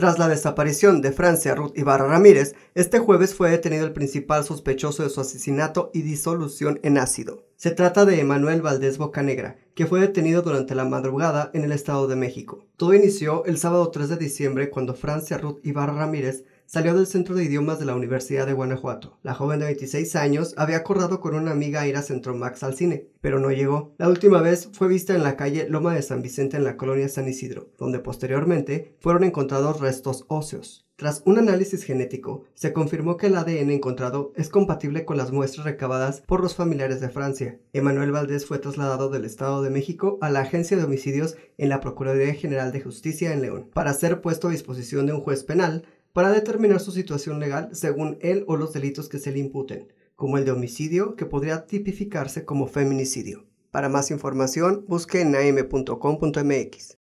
Tras la desaparición de Francia Ruth Ibarra Ramírez, este jueves fue detenido el principal sospechoso de su asesinato y disolución en ácido. Se trata de Emanuel Valdés Bocanegra, que fue detenido durante la madrugada en el Estado de México. Todo inició el sábado 3 de diciembre cuando Francia Ruth Ibarra Ramírez salió del Centro de Idiomas de la Universidad de Guanajuato. La joven de 26 años había acordado con una amiga ir centro Max al cine, pero no llegó. La última vez fue vista en la calle Loma de San Vicente en la colonia San Isidro, donde posteriormente fueron encontrados restos óseos. Tras un análisis genético, se confirmó que el ADN encontrado es compatible con las muestras recabadas por los familiares de Francia. Emanuel Valdés fue trasladado del Estado de México a la Agencia de Homicidios en la Procuraduría General de Justicia en León, para ser puesto a disposición de un juez penal para determinar su situación legal según él o los delitos que se le imputen, como el de homicidio, que podría tipificarse como feminicidio. Para más información, busque en am.com.mx.